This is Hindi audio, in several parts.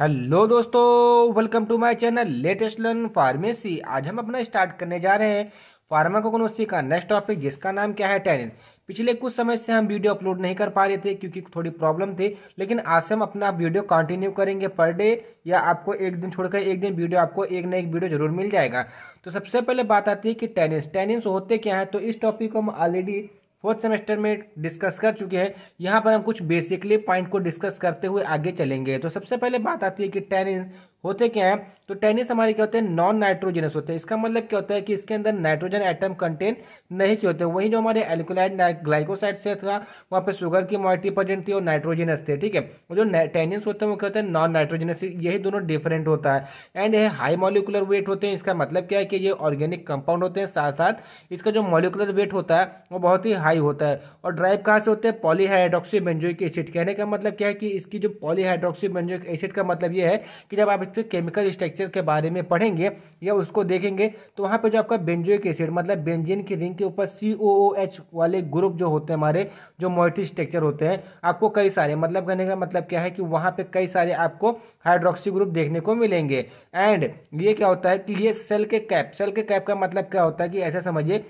हेलो दोस्तों welcome to my channel latest learn pharmacy आज हम अपना स्टार्ट करने जा रहे हैं फार्माकोकोनोसी का नेक्स्ट टॉपिक जिसका नाम क्या है टेनिस पिछले कुछ समय से हम वीडियो अपलोड नहीं कर पा रहे थे क्योंकि थोड़ी प्रॉब्लम थी लेकिन आज से हम अपना वीडियो कंटिन्यू करेंगे पर डे या आपको एक दिन छोड़कर एक दिन वीडियो आपको एक ना एक वीडियो जरूर मिल जाएगा तो सबसे पहले बात आती है कि टेनिस टेनिस होते क्या है तो इस टॉपिक को हम ऑलरेडी फोर्थ सेमेस्टर में डिस्कस कर चुके हैं यहाँ पर हम कुछ बेसिकली पॉइंट को डिस्कस करते हुए आगे चलेंगे तो सबसे पहले बात आती है कि टेन इंच होते क्या है तो टेनिस हमारे क्या होते हैं नॉन नाइट्रोजनस होते हैं इसका मतलब क्या होता है कि इसके अंदर नाइट्रोजन एटम कंटेन नहीं किए होते वहीं जो हमारे एल्कोलाइड ग्लाइकोसाइड से था वहाँ पे शुगर की मॉइटी प्रजेंट थी और नाइट्रोजनस थे ठीक है और जो टेनिस होते हैं वो क्या होते हैं नॉन नाइट्रोजनस यही दोनों डिफरेंट होता है एंड ये हाई मॉलिकुलर वेट होते हैं इसका मतलब क्या है कि ये ऑर्गेनिक कंपाउंड होते हैं साथ साथ इसका जो मॉलिकुलर वेट होता है वो बहुत ही हाई होता है और ड्राइव कहाँ से होते हैं पॉलीहाइड्रोक्सी बेंजोइक एसिड कहने का मतलब क्या है कि इसकी जो पॉलीहाइड्रोक्सी बेंजोइक एसिड का मतलब ये है कि जब आप इलेक्ट्रोस्टैटिक्स केमिकल स्ट्रक्चर के बारे में पढ़ेंगे या उसको देखेंगे तो वहाँ पे जो आपका बेंजोइक एसिड मतलब बेंजीन की रिंग के ऊपर सी ओ ओ एच वाले ग्रुप जो होते हैं हमारे जो मोइटी स्ट्रक्चर होते हैं आपको कई सारे मतलब कहने का मतलब क्या है कि वहाँ पे कई सारे आपको हाइड्रोक्सी ग्रुप देखने को मिलेंगे एंड ये क्या होता है कि ये सेल के कैप सेल के कैप का मतलब क्या होता है कि ऐसा समझिए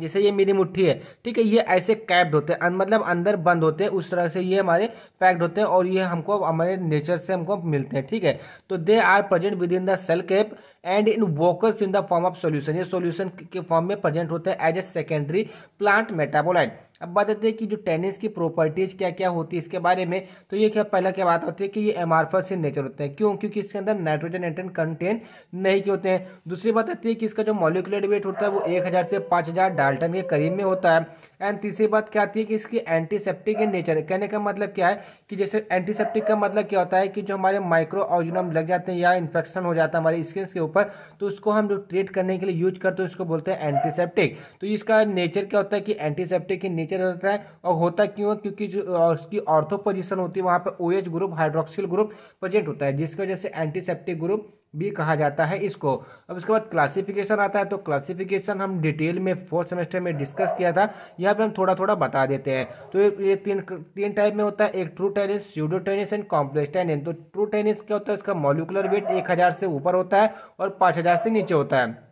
जैसे ये मेरी मुट्ठी है ठीक है ये ऐसे कैप्ड होते हैं अं-, मतलब अंदर बंद होते हैं उस तरह से ये हमारे पैक्ड होते हैं और ये हमको हमारे नेचर से हमको मिलते हैं ठीक है तो they are present within the cell cap and in vacuoles in the form of solution ये सोल्यूशन के फॉर्म में प्रेजेंट होते हैं as a secondary plant metabolite अब बात आते हैं कि जो टेनिस की प्रॉपर्टीज क्या क्या होती है इसके बारे में तो ये क्या पहला क्या बात होती है कि ये एमार्फस इन नेचर होते हैं क्यों क्योंकि इसके अंदर नाइट्रोजन एंटन कंटेन नहीं के होते हैं दूसरी बात आती है कि इसका जो मॉलिकुलर वेट होता है वो एक हज़ार से पाँच हज़ार डाल्टन के करीब में होता है एंड तीसरी बात क्या आती है कि इसकी एंटीसेप्टिक इन नेचर है कहने का मतलब क्या है कि जैसे एंटीसेप्टिक का मतलब क्या होता है कि जो हमारे माइक्रो ऑर्गेनम लग जाते हैं या इन्फेक्शन हो जाता है हमारे स्किन के ऊपर तो उसको हम जो ट्रीट करने के लिए यूज करते हैं उसको बोलते हैं एंटीसेप्टिक तो इसका नेचर क्या होता है कि एंटीसेप्टिक इन नेचर होता है और होता क्यों है क्योंकि जो उसकी ऑर्थोपोजिशन होती है वहाँ पर O group hydroxyl group present होता है जिसकी वजह से एंटीसेप्टिक ग्रुप भी कहा जाता है इसको अब इसके बाद क्लासिफिकेशन आता है तो क्लासिफिकेशन हम डिटेल में फोर्थ सेमेस्टर में डिस्कस किया था यहाँ पे हम थोड़ा थोड़ा बता देते हैं तो ये तीन तीन टाइप में होता है एक true tannins pseudo tannins and complex tannins तो ट्रू टेनिस क्या होता है इसका मॉलिकुलर वेट एक हज़ार से ऊपर होता है और पाँच हज़ार से नीचे होता है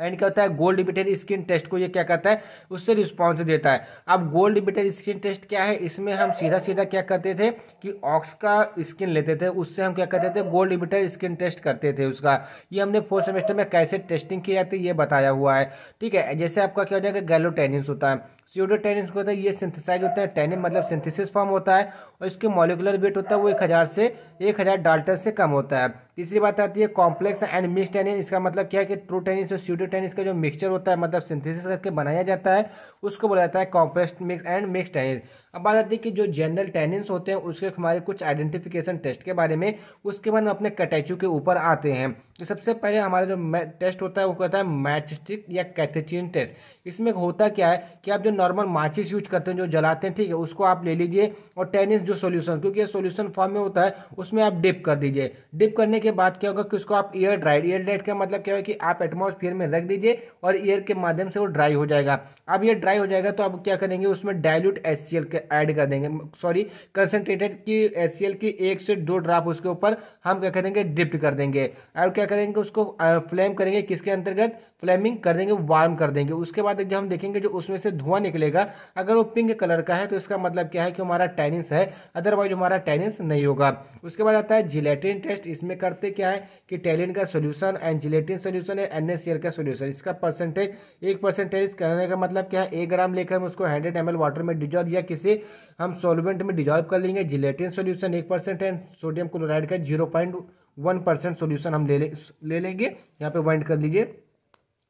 एंड क्या होता है गोल्ड इमिटेड स्किन टेस्ट को ये क्या करता है उससे रिस्पॉन्स देता है अब गोल्ड इमिटेड स्किन टेस्ट क्या है इसमें हम सीधा सीधा क्या करते थे कि ऑक्स का स्किन लेते थे उससे हम क्या करते थे गोल्ड इमिटेड स्किन टेस्ट करते थे उसका ये हमने फोर्थ सेमेस्टर में कैसे टेस्टिंग की जाती है ये बताया हुआ है ठीक है जैसे आपका क्या हो जाएगा गैलोटेनिस होता है सीओडो होता है ये सिंथेसाइज होता है टेनिन मतलब सिंथिसिस फॉर्म होता है और इसके मॉलिकुलर वेट होता है वो एक हज़ार से एक हज़ार डाल्टर से कम होता है तीसरी बात आती है कॉम्प्लेक्स एंड मिक्स टेनिस इसका मतलब क्या है कि ट्रू टेनिस और सीडो टेनिस का जो मिक्सचर होता है मतलब सिंथेसिस करके बनाया जाता है उसको बोला जाता है complex mix and mix tannins अब बात आती है कि जो जनरल टेनिस होते हैं उसके हमारे कुछ आइडेंटिफिकेशन टेस्ट के बारे में उसके बाद हम अपने कटैचू के ऊपर आते हैं तो सबसे पहले हमारा जो टेस्ट होता है वो कहता है मैचस्टिक या कैथेचिन टेस्ट इसमें होता क्या है कि आप जो नॉर्मल माचिस यूज करते हैं जो जलाते हैं ठीक है उसको आप ले लीजिए और टेनिस जो सोल्यूशन क्योंकि सोल्यूशन फॉर्म में होता है उसमें आप डिप कर दीजिए डिप करने के के बाद क्या होगा कि उसको आप एयर ड्राई एयर ड्राइड का मतलब क्या है कि आप एटमोसफियर में रख दीजिए और एयर के माध्यम से वो ड्राई हो जाएगा अब ये ड्राई हो जाएगा तो आप क्या करेंगे उसमें डायल्यूट एस सी ऐड कर देंगे सॉरी कंसनट्रेटेड की एच की एक से दो ड्राप उसके ऊपर हम क्या करेंगे डिप्ट कर देंगे और क्या करेंगे उसको फ्लेम करेंगे किसके अंतर्गत फ्लेमिंग कर देंगे वार्म कर देंगे उसके बाद जब हम देखेंगे जो उसमें से धुआं निकलेगा अगर वो पिंक कलर का है तो इसका मतलब क्या है कि हमारा टेनिस है अदरवाइज हमारा टेनिस नहीं होगा उसके बाद आता है जिलेटिन टेस्ट इसमें करते क्या है कि टेलिन का सोल्यूशन एंड जिलेटिन सोल्यूशन है एन का सोल्यूशन इसका परसेंटेज एक परसेंटेज करने का मतलब क्या है एक ग्राम लेकर हम उसको हंड्रेड एम वाटर में डिजॉल्व या किसी हम सोलवेंट में डिजॉल्व कर लेंगे जिलेटिन सोल्यूशन एक परसेंट एंड सोडियम क्लोराइड का zero point one percent solution हम ले ले लेंगे यहाँ पे वाइंड कर लीजिए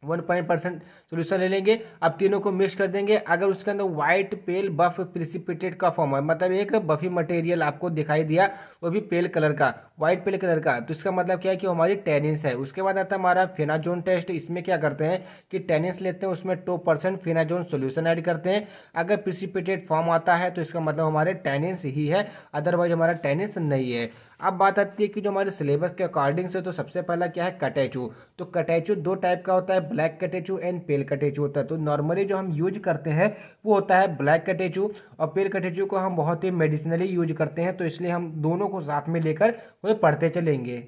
वन पॉइंट परसेंट सोल्यूशन ले लेंगे अब तीनों को मिक्स कर देंगे अगर उसके अंदर व्हाइट पेल बफ प्रिसिपिटेड का फॉर्म है मतलब एक बफी मटेरियल आपको दिखाई दिया वो भी पेल कलर का व्हाइट पेल कलर का तो इसका मतलब क्या है कि हमारी टेनिस है उसके बाद आता है हमारा फेनाजोन टेस्ट इसमें क्या करते हैं कि टेनिस लेते हैं उसमें two percent phenazone solution add करते हैं अगर प्रिसिपिटेड फॉर्म आता है तो इसका मतलब हमारे टेनिस ही है अदरवाइज हमारा टेनिस नहीं है अब बात आती है कि जो हमारे सिलेबस के अकॉर्डिंग से तो सबसे पहला क्या है कटेचू तो कटेचू दो टाइप का होता है black catechu and pale catechu होता है तो नॉर्मली जो हम यूज करते हैं वो होता है ब्लैक कटेचू और पेल कटेचू को हम बहुत ही मेडिसिनली यूज करते हैं तो इसलिए हम दोनों को साथ में लेकर वे पढ़ते चलेंगे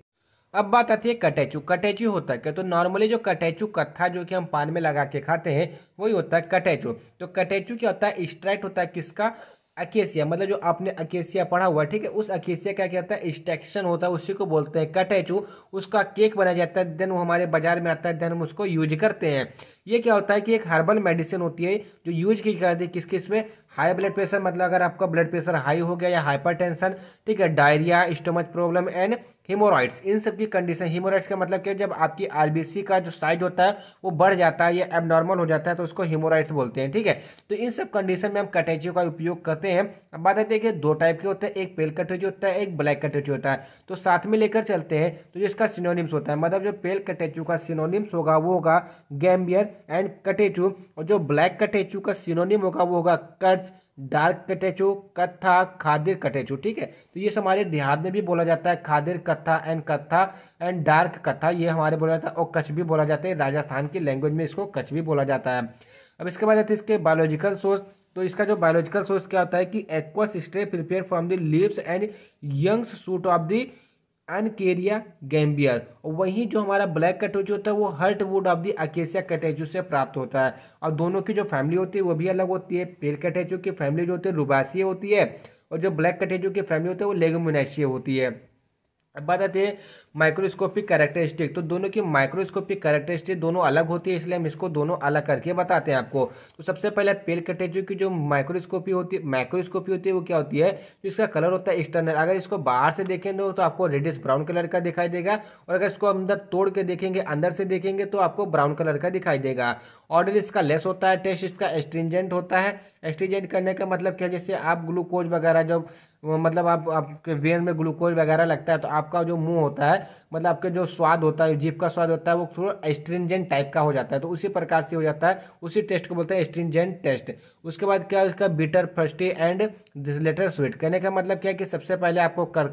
अब बात आती है कटेचू कटेचू होता है क्या तो नॉर्मली जो कटेचू कत्था जो कि हम पान में लगा के खाते हैं वही होता है कटेचू तो कटेचू क्या होता है स्ट्राइट होता है किसका अकेसिया मतलब जो आपने अकेसिया पढ़ा हुआ ठीक है उस अकेसिया का क्या होता है स्टेक्शन होता है उसी को बोलते हैं कटेचू उसका केक बनाया जाता है देन वो हमारे बाजार में आता है देन हम उसको यूज करते हैं ये क्या होता है कि एक हर्बल मेडिसिन होती है जो यूज की जाती है किस किस में हाई ब्लड प्रेशर मतलब अगर आपका ब्लड प्रेशर हाई हो गया या हाइपर ठीक है diarrhoea stomach problem and haemorrhoids इन सब की कंडीशन हीमोराइड्स का मतलब क्या है जब आपकी आरबीसी का जो साइज होता है वो बढ़ जाता है या एबनॉर्मल हो जाता है तो उसको हीमोराइड्स बोलते हैं ठीक है तो इन सब कंडीशन में हम कटैचियों का उपयोग करते हैं अब बात आती है कि दो टाइप के होते हैं एक पेल कटैची होता है एक ब्लैक कटैची होता है तो साथ में लेकर चलते हैं तो जो इसका सिनोनिम्स होता है मतलब जो पेल कटैचू का सिनोनिम्स होगा वो होगा गैम्बियर एंड कटेचू और जो ब्लैक कटेचू का सिनोनिम होगा वो होगा कट्स डार्क कटेचू कथा खादिर कटेचू ठीक है तो ये हमारे देहात में भी बोला जाता है खादिर कथा एंड कथा एंड डार्क कथा ये हमारे बोला जाता है और कच्छ भी बोला जाता है राजस्थान की लैंग्वेज में इसको कच्छ भी बोला जाता है अब इसके बाद जाते हैं इसके बायोलॉजिकल सोर्स तो इसका जो बायोलॉजिकल सोर्स क्या होता है कि aqua prepare from the lips and youngs suit of the Uncaria gambier और वहीं जो हमारा ब्लैक कटोच होता है वो heartwood of the Acacia catechu से प्राप्त होता है और दोनों की जो फैमिली होती है वो भी अलग होती है पेल कटेचू की फैमिली जो होती है रुबासी होती है और जो ब्लैक कटेचू की फैमिली होती है वो लेगोमिनेशिया होती है अब बात आती है माइक्रोस्कोपिक कैरेक्टरिस्टिक तो दोनों की माइक्रोस्कोपिक कैरेक्टरिस्टिक दोनों अलग होती है इसलिए हम इसको दोनों अलग करके बताते हैं आपको तो सबसे पहले पेल कटेजू की जो माइक्रोस्कोपी होती है माइक्रोस्कोपी होती है वो क्या होती है तो इसका कलर होता है एक्सटर्नल अगर इसको बाहर से देखें तो, आपको रेडिस ब्राउन कलर का दिखाई देगा और अगर इसको अंदर तोड़ के देखेंगे अंदर से देखेंगे तो आपको ब्राउन कलर का दिखाई देगा ऑर्डर इसका लेस होता है टेस्ट इसका एस्ट्रिंजेंट होता है एस्ट्रिंजेंट करने का मतलब क्या जैसे आप ग्लूकोज वगैरह जब मतलब आप आपके वेन में ग्लूकोज वगैरह लगता है तो आपका जो मुंह होता है मतलब आपके जो स्वाद होता है जीप का स्वाद होता है वो थोड़ा एस्ट्रिंजेंट टाइप का हो जाता है तो उसी प्रकार से हो जाता है उसी टेस्ट को बोलते हैं एस्ट्रिंजेंट टेस्ट उसके बाद क्या है उसका bitter first and later sweet कहने का मतलब क्या है कि सबसे पहले आपको कर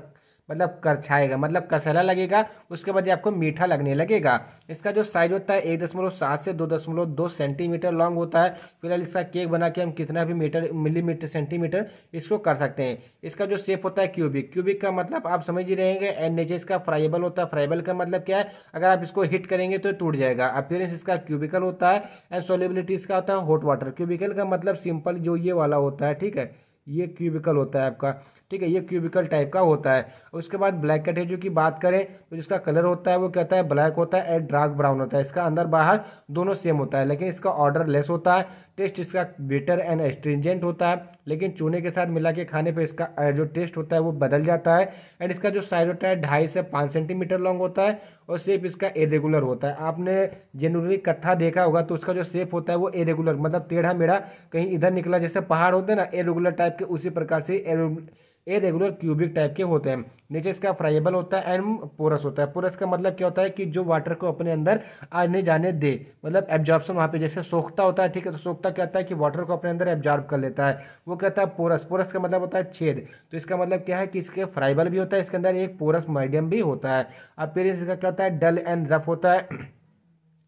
मतलब करछाएगा मतलब कसैला लगेगा उसके बाद ये आपको मीठा लगने लगेगा इसका जो साइज होता है एक दशमलव सात से दो दशमलव दो सेंटीमीटर लॉन्ग होता है फिलहाल इसका केक बना के हम कितना भी मीटर मिलीमीटर सेंटीमीटर इसको कर सकते हैं इसका जो शेप होता है क्यूबिक क्यूबिक का मतलब आप समझ ही रहेंगे एंड नीचे इसका फ्राइबल होता है फ्राइबल का मतलब क्या है अगर आप इसको हिट करेंगे तो टूट जाएगा अपियरेंस इसका क्यूबिकल होता है एंड सोलिबिलिटी इसका होता है हॉट वाटर क्यूबिकल का मतलब सिंपल जो ये वाला होता है ठीक है ये क्यूबिकल होता है आपका ठीक है ये क्यूबिकल टाइप का होता है उसके बाद ब्लैक कैट जो की बात करें तो जिसका कलर होता है वो कहता है ब्लैक होता है एंड डार्क ब्राउन होता है इसका अंदर बाहर दोनों सेम होता है लेकिन इसका ऑर्डर लेस होता है टेस्ट इसका बेटर एंड एस्ट्रिजेंट होता है लेकिन चूने के साथ मिला के खाने पर इसका जो टेस्ट होता है वो बदल जाता है एंड इसका जो साइज होता है ढाई से पाँच सेंटीमीटर लॉन्ग होता है और सेप इसका इरेगुलर होता है आपने जनरली कत्था देखा होगा तो उसका जो सेप होता है वो इरेगुलर मतलब टेढ़ा मेढ़ा कहीं इधर निकला जैसे पहाड़ होते हैं ना एरेगुलर टाइप के उसी प्रकार से ये रेगुलर क्यूबिक टाइप के होते हैं नीचे इसका फ्राइबल होता है एंड पोरस होता है पोरस का मतलब क्या होता है कि जो वाटर को अपने अंदर आने जाने दे मतलब एब्जॉर्बन वहाँ पे जैसे सोखता होता है ठीक है तो सोखता क्या होता है कि वाटर को अपने अंदर एब्जॉर्ब कर लेता है वो कहता है पोरस पोरस का मतलब होता है छेद तो इसका मतलब क्या है कि इसके फ्राइबल भी होता है इसके अंदर एक पोरस माइडियम भी होता है फिर इसका क्या होता है डल एंड रफ होता है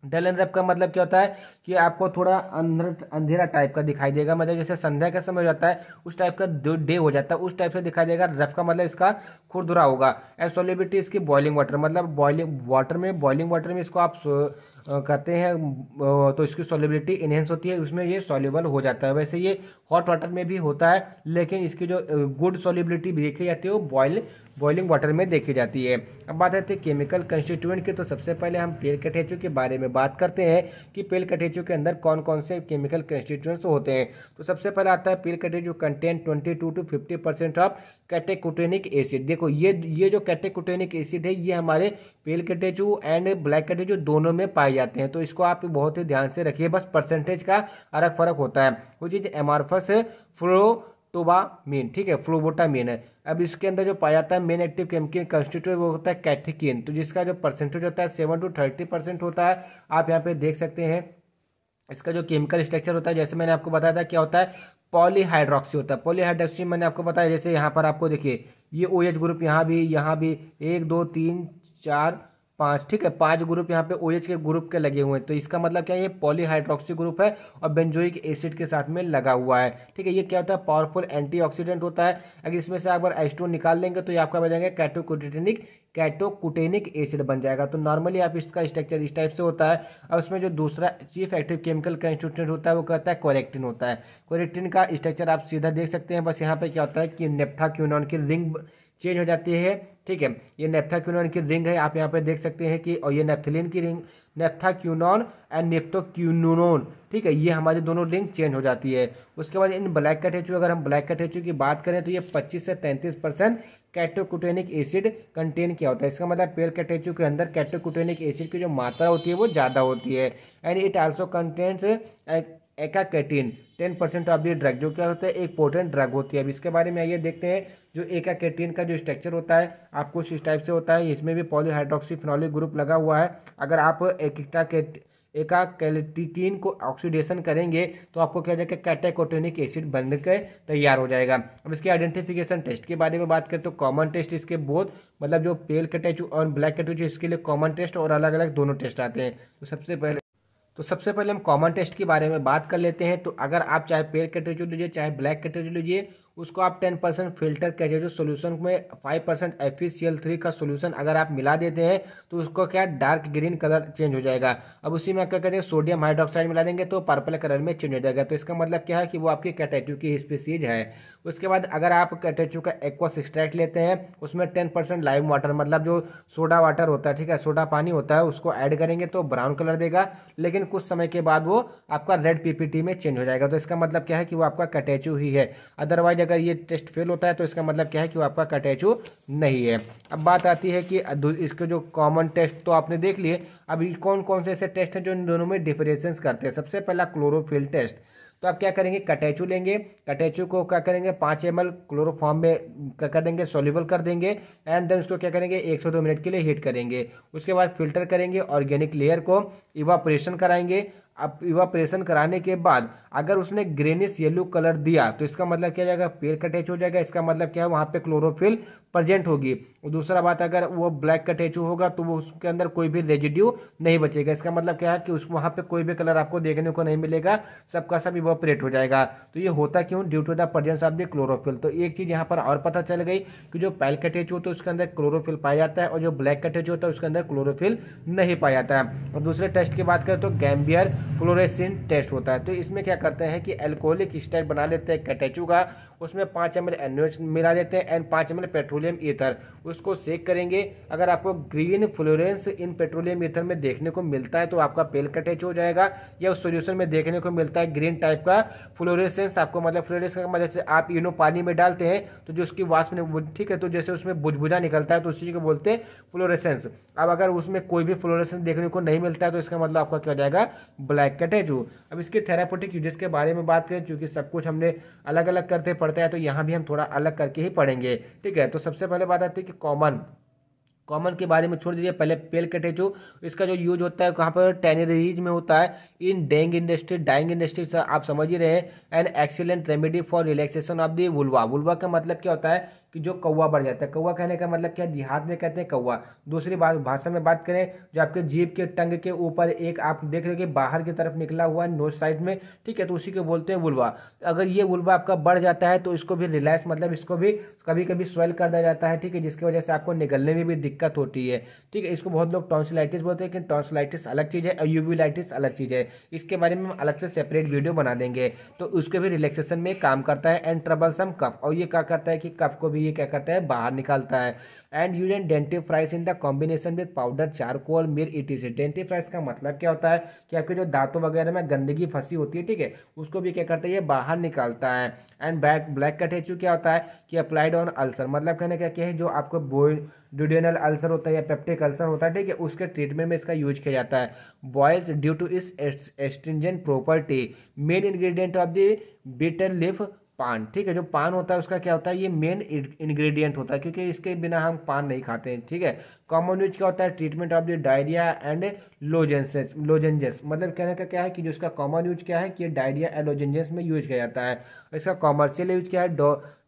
डल एंड रफ का मतलब क्या होता है कि आपको थोड़ा अंधेरा अंधेरा टाइप का दिखाई देगा मतलब जैसे संध्या का समय हो जाता है उस टाइप का डे हो जाता है उस टाइप से दिखाई देगा रफ का मतलब इसका खुरदुरा होगा एंड सोलिबिटी इसकी बॉइलिंग वाटर मतलब बॉइलिंग वाटर में बॉइलिंग वाटर में इसको आप करते हैं तो इसकी सॉलिबिलिटी इन्हेंस होती है उसमें ये सॉल्यूबल हो जाता है वैसे ये हॉट वाटर में भी होता है लेकिन इसकी जो गुड सॉलिबिलिटी भी देखी जाती है वो बॉयल बॉइलिंग वाटर में देखी जाती है अब बात आती है केमिकल कंस्टिट्यूएंट की तो सबसे पहले हम पेल कटेचू के बारे में बात करते हैं कि पेल कटेचू के अंदर कौन कौन से केमिकल कंस्टिट्यूएंट्स होते हैं तो सबसे पहले आता है pale catechu contain twenty two to fifty percent of catechutannic acid देखो ये ये जो कैटेकुटेनिक एसिड है ये हमारे pale catechu and black catechu दोनों में पाए पाए जाते हैं तो इसको आप बहुत ही ध्यान से रखिए बस परसेंटेज का अलग फर्क होता है वो चीज़ एमारफस फ्लो टोबामीन ठीक है फ्लोबोटामीन है अब इसके अंदर जो पाया जाता है मेन एक्टिव केमिकल कंस्टिट्यूट वो होता है कैथिकीन तो जिसका जो परसेंटेज होता है सेवन टू थर्टी परसेंट होता है आप यहाँ पे देख सकते हैं इसका जो केमिकल स्ट्रक्चर होता है जैसे मैंने आपको बताया था क्या होता है पॉलीहाइड्रोक्सी होता है पॉलीहाइड्रोक्सी मैंने आपको बताया जैसे यहाँ पर आपको देखिए ये ओ एच ग्रुप यहाँ भी यहाँ भी एक दो तीन चार पांच ठीक है पांच ग्रुप यहाँ पे ओएच के ग्रुप के लगे हुए हैं तो इसका मतलब क्या है ये पॉलीहाइड्रोक्सी ग्रुप है और बेंजोइक एसिड के साथ में लगा हुआ है ठीक है ये क्या होता है पावरफुल एंटीऑक्सीडेंट होता है अगर इसमें से आप एस्ट्रोन निकाल देंगे तो ये आपका बन जाएगा कैटोकोटेनिक कैटोकुटेनिक एसिड बन जाएगा तो नॉर्मली आप इसका स्ट्रक्चर इस टाइप से होता है और उसमें जो दूसरा चीफ एक्टिव केमिकल कंस्टिट्यूंट होता है वो कहता है कोरेक्टिन होता है कोरेक्टिन का स्ट्रक्चर आप सीधा देख सकते हैं बस यहाँ पे क्या होता है कि नेप्था क्यूनॉन की रिंग चेंज हो जाती है ठीक है ये नेफ्थाक्यूनॉन की रिंग है आप यहाँ पे देख सकते हैं कि और ये नेफ्थिलिन की रिंग नेफ्थाक्यूनॉन एंड नेप्टोक्यूनोन ठीक है ये हमारी दोनों रिंग चेंज हो जाती है उसके बाद इन ब्लैक कटेचू अगर हम ब्लैक कटेचू की बात करें तो ये 25 से 33 परसेंट कैटोकुटेनिक एसिड कंटेन किया होता है इसका मतलब पेल कटेचू के अंदर कैटोकुटेनिक एसिड की जो मात्रा होती है वो ज़्यादा होती है and it also contents acacatechin ten percent of the drug जो क्या होता है एक पोर्टेंट ड्रग होती है अब इसके बारे में आइए देखते हैं जो एकाकेटीन का जो स्ट्रक्चर होता है आप कुछ इस टाइप से होता है इसमें भी पॉलीहाइड्रोक्सीफिनॉलिक ग्रुप लगा हुआ है अगर आप एका एकाकेटिकिन को ऑक्सीडेशन करेंगे तो आपको क्या जाएगा कैटेकोटोनिक एसिड बन के तैयार हो जाएगा अब इसके आइडेंटिफिकेशन टेस्ट के बारे में बात करें तो कॉमन टेस्ट इसके बहुत मतलब जो पेल कैटेचू और ब्लैक कैटेचू इसके लिए कॉमन टेस्ट और अलग अलग दोनों टेस्ट आते हैं तो सबसे पहले तो सबसे पहले हम कॉमन टेस्ट के बारे में बात कर लेते हैं तो अगर आप चाहे पेड़ कैटेगरी लीजिए चाहे ब्लैक कैटेगरी लीजिए उसको आप टेन परसेंट फिल्टर कहते जो सोल्यूशन में फाइव परसेंट एफ थ्री का सोल्यूशन अगर आप मिला देते हैं तो उसको क्या डार्क ग्रीन कलर चेंज हो जाएगा अब उसी में क्या कहते हैं सोडियम हाइड्रोक्साइड मिला देंगे तो पर्पल कलर में चेंज हो जाएगा तो इसका मतलब क्या है कि वो आपकी कैटेट्यू की स्पीसीज है उसके बाद अगर आप कैटेचू का एक्वस एक्सट्रैक्ट लेते हैं उसमें टेन परसेंट लाइव वाटर मतलब जो सोडा वाटर होता है ठीक है सोडा पानी होता है उसको ऐड करेंगे तो ब्राउन कलर देगा लेकिन कुछ समय के बाद वो आपका रेड पीपीटी में चेंज हो जाएगा तो इसका मतलब क्या है कि वो आपका कैटेच्यू ही है अदरवाइज आज अगर ये टेस्ट फेल होता है तो इसका मतलब क्या है कि वो आपका कट एच नहीं है अब बात आती है कि इसके जो कॉमन टेस्ट तो आपने देख लिए अब कौन कौन से ऐसे टेस्ट हैं जो इन दोनों में डिफरेंसेंस करते हैं सबसे पहला क्लोरोफिल टेस्ट तो आप क्या करेंगे कटैचू लेंगे कटैचू को क्या करेंगे पाँच एम क्लोरोफॉर्म में क्या कर देंगे सोल्यूबल कर देंगे एंड देन उसको क्या करेंगे एक सौ दो मिनट के लिए हीट करेंगे उसके बाद फिल्टर करेंगे ऑर्गेनिक लेयर को इवापोरेशन कराएंगे इवापरेशन कराने के बाद अगर उसने ग्रेनिस येलो कलर दिया तो इसका मतलब क्या जाएगा पेड़ का हो जाएगा इसका मतलब क्या है वहाँ पे क्लोरोफिल प्रजेंट होगी दूसरा बात अगर वो ब्लैक का होगा तो वो उसके अंदर कोई भी रेजिड्यू नहीं बचेगा इसका मतलब क्या है कि उस वहाँ पे कोई भी कलर आपको देखने को नहीं मिलेगा सबका सब इवापरेट हो जाएगा तो ये होता क्यों due to the presence of the chlorophyll तो एक चीज़ यहाँ पर और पता चल गई कि जो पैल का होता है उसके अंदर क्लोरोफिल पाया जाता है और जो ब्लैक का होता है उसके अंदर क्लोरोफिल नहीं पाया जाता है और दूसरे टेस्ट की बात करें तो गैम्बियर फ्लोरेसिन टेस्ट होता है तो इसमें क्या करते हैं कि एल्कोहलिक स्टाइल बना लेते हैं कैटेचू का उसमें पाँच एम एल मिला लेते हैं एंड पाँच एम पेट्रोलियम ईथर उसको सेक करेंगे अगर आपको green fluorescence in petroleum ether में देखने को मिलता है तो आपका पेल कटेच हो जाएगा या उस सोल्यूशन में देखने को मिलता है ग्रीन टाइप का फ्लोरेसेंस आपको मतलब फ्लोरेस का मतलब आप इनो पानी में डालते हैं तो जो उसकी वास्प ठीक है तो जैसे उसमें बुझबुझा निकलता है तो उसी को बोलते हैं फ्लोरेसेंस अब अगर उसमें कोई भी फ्लोरेसेंस देखने को नहीं मिलता है तो इसका मतलब आपका क्या हो जाएगा ग्लाइकेटेटू अब इसके थेरापोटिक यूजेस के बारे में बात करें चूँकि सब कुछ हमने अलग अलग करते पढ़ता है तो यहाँ भी हम थोड़ा अलग करके ही पढ़ेंगे ठीक है तो सबसे पहले बात आती है कि कॉमन कॉमन के बारे में छोड़ दीजिए पहले पेल कटेचू इसका जो यूज होता है कहाँ पर टेनरीज में होता है in dyeing industry dyeing industry आप समझ ही रहे हैं an excellent remedy for relaxation of the vulva vulva का मतलब क्या होता है कि जो कौवा बढ़ जाता है कौवा कहने का मतलब क्या देहात में कहते हैं कौवा दूसरी बात भाषा में बात करें जो आपके जीप के टंग के ऊपर एक आप देख रहे हो कि बाहर की तरफ निकला हुआ है नोज साइड में ठीक है तो उसी को बोलते हैं वुलवा अगर ये वुलवा आपका बढ़ जाता है तो इसको भी रिलैक्स मतलब इसको भी कभी कभी स्वेल कर दिया जाता है ठीक है जिसकी वजह से आपको निकलने में भी दिक्कत होती है ठीक है इसको बहुत लोग टॉन्सिलाइटिस बोलते हैं कि टॉन्सिलाइटिस अलग चीज़ है यूबिलाइटिस अलग चीज़ है इसके बारे में हम अलग से सेपरेट वीडियो बना देंगे तो उसके भी रिलैक्सेशन में काम करता है एंड सम कफ और ये क्या करता है कि कफ को भी ये क्या करता है बाहर निकालता है and use urine dentifrice in the combination with powder charcoal myrrh etc dentifrice का मतलब क्या होता है कि आपके जो दांतों वगैरह में गंदगी फंसी होती है ठीक है उसको भी क्या करता है ये बाहर निकालता है एंड ब्लैक ब्लैक का टेचू क्या होता है कि अप्लाइड ऑन अल्सर मतलब कहने का क्या है जो आपको बोइन ड्यूडियनल अल्सर होता है या पेप्टिक अल्सर होता है ठीक है उसके ट्रीटमेंट में इसका यूज किया जाता है बॉयज ड्यू टू इस astringent property main ingredient of the bitter leaf paan ठीक है जो पान होता है उसका क्या होता है ये मेन इंग्रेडिएंट होता है क्योंकि इसके बिना हम पान नहीं खाते हैं ठीक है कॉमन यूज क्या होता है treatment of the diarrhoea and lozenges lozenges मतलब कहने का क्या है कि जो इसका कॉमन यूज क्या है कि डायरिया एंड लोजेंजेस में यूज किया जाता है इसका कॉमर्शियल यूज क्या है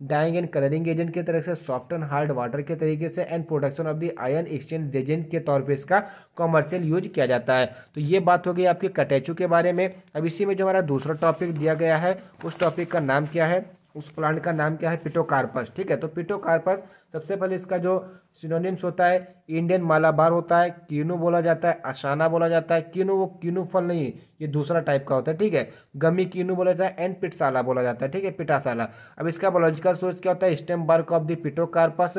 डाइंग एंड कलरिंग एजेंट के तरह से सॉफ्ट एंड हार्ड वाटर के तरीके से and production of the ion exchange agent के तौर पे इसका कॉमर्शियल यूज किया जाता है तो ये बात हो गई आपके कटैचू के बारे में अब इसी में जो हमारा दूसरा टॉपिक दिया गया है उस टॉपिक का नाम क्या है उस प्लांट का नाम क्या है पिटोकार्पस ठीक है तो पिटोकार्पस सबसे पहले इसका जो सिनोनिम्स होता है इंडियन मालाबार होता है किनू बोला जाता है अशाना बोला जाता है किनू वो कीनू फल नहीं है ये दूसरा टाइप का होता है ठीक है गमी किनू बोला जाता है एंड पिटसाला बोला जाता है ठीक है पिटासाला अब इसका बोलॉजिकल सोर्स क्या होता है stem bark of the Pterocarpus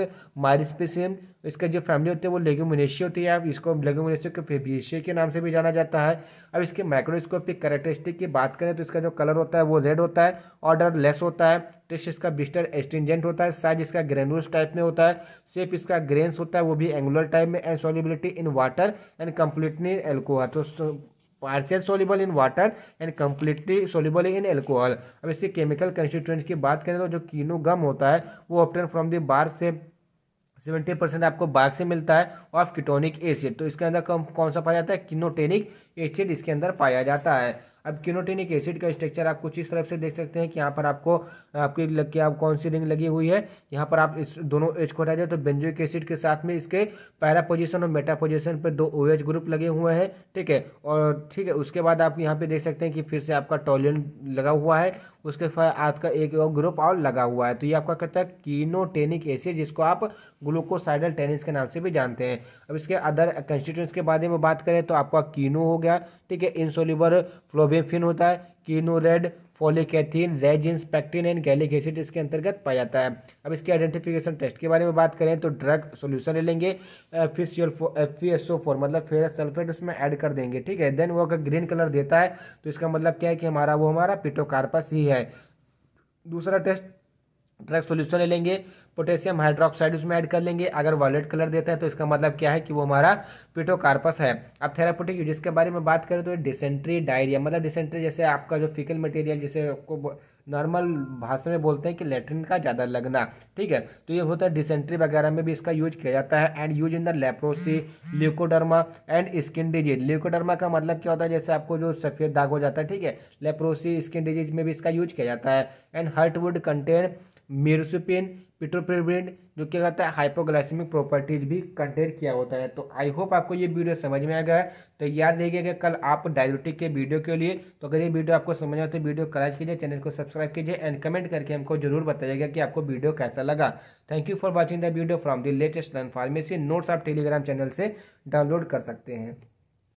marsupium इसका जो फैमिली होती है वो लेगोमिनेशियो होती है अब इसको लेगोमिनेशियो के फेबिशिया के नाम से भी जाना जाता है अब इसके माइक्रोस्कोपिक कैरेक्टरिस्टिक की बात करें तो इसका जो कलर होता है वो रेड होता है ऑर्डर लेस होता है टेस्ट इसका बिस्टर एस्टिंजेंट होता है साइज इसका ग्रेनुलस टाइप में होता है शेप इसका ग्रेन्स होता है वो भी एंगुलर टाइप में and solubility in water and completely alcohol तो partial soluble in water and completely soluble in alcohol अब इसके केमिकल कंस्टिट्यूंट की बात करें तो जो कीनो गम होता है वो ऑप्टेन फ्रॉम दी बार से सेवेंटी परसेंट आपको बाग से मिलता है ऑफ किटोनिक एसिड तो इसके अंदर कौन सा पाया जाता है किनोटेनिक एसिड इसके अंदर पाया जाता है अब क्यूनोटेनिक एसिड का स्ट्रक्चर आप कुछ इस तरफ से देख सकते हैं कि यहाँ पर आपको आपकी लग के आप कौन सी रिंग लगी हुई है यहाँ पर आप इस दोनों एज को हटा जाए तो बेंजोइक एसिड के साथ में इसके पैरा पोजिशन और मेटा पोजिशन पर दो ओ ग्रुप लगे हुए हैं ठीक है और ठीक है उसके बाद आप यहाँ पे देख सकते हैं कि फिर से आपका टॉलिन लगा हुआ है उसके आपका एक और ग्रुप और लगा हुआ है तो ये आपका कहता है कीनोटेनिक एसिड जिसको आप ग्लूकोसाइडल टेनिस के नाम से भी जानते हैं अब इसके अदर कंस्टिट्यूंस के बारे में बात करें तो आपका कीनो हो गया ठीक है इनसोलिबर फ्लोबेफिन होता है kino red folic resin pectin and gallic acid इसके अंतर्गत पाया जाता है अब इसके आइडेंटिफिकेशन टेस्ट के बारे में बात करें तो ड्रग सोल्यूशन ले लेंगे ओ फोर मतलब फेरस सल्फेट उसमें ऐड कर देंगे ठीक है देन वो अगर ग्रीन कलर देता है तो इसका मतलब क्या है कि हमारा वो हमारा पिटोकार्पस ही है दूसरा टेस्ट ड्रग सोल्यूशन ले लेंगे पोटेशियम हाइड्रोक्साइड उसमें ऐड कर लेंगे अगर वॉलेट कलर देता है तो इसका मतलब क्या है कि वो हमारा पिटोकार्पस है अब थेरापोटिक यूजेस के बारे में बात करें तो डिसेंट्री डायरिया मतलब डिसेंट्री जैसे आपका जो फिकल मटेरियल जैसे आपको नॉर्मल भाषा में बोलते हैं कि लेटरिन का ज़्यादा लगना ठीक है तो ये होता है डिसेंट्री वगैरह में भी इसका यूज किया जाता है and use in the leprosy leucoderma and skin disease leucoderma का मतलब क्या होता है जैसे आपको जो सफ़ेद दाग हो जाता है ठीक है लेप्रोसी स्किन डिजीज में भी इसका यूज किया जाता है एंड हर्टवुड कंटेन मेरुसोपियन पिट्रोपेब्रेंड जो क्या कहता है हाइपोग्लाइसिमिक प्रॉपर्टीज भी कंटेन किया होता है तो आई होप आपको ये वीडियो समझ में आ गया है तो याद कि कल आप डायबिटिक के वीडियो के लिए तो अगर ये वीडियो आपको समझ आए तो वीडियो को लाइक कीजिए चैनल को सब्सक्राइब कीजिए एंड कमेंट करके हमको जरूर बताइएगा कि आपको वीडियो कैसा लगा thank you for watching the video from the latest learn pharmacy notes आप टेलीग्राम चैनल से डाउनलोड कर सकते हैं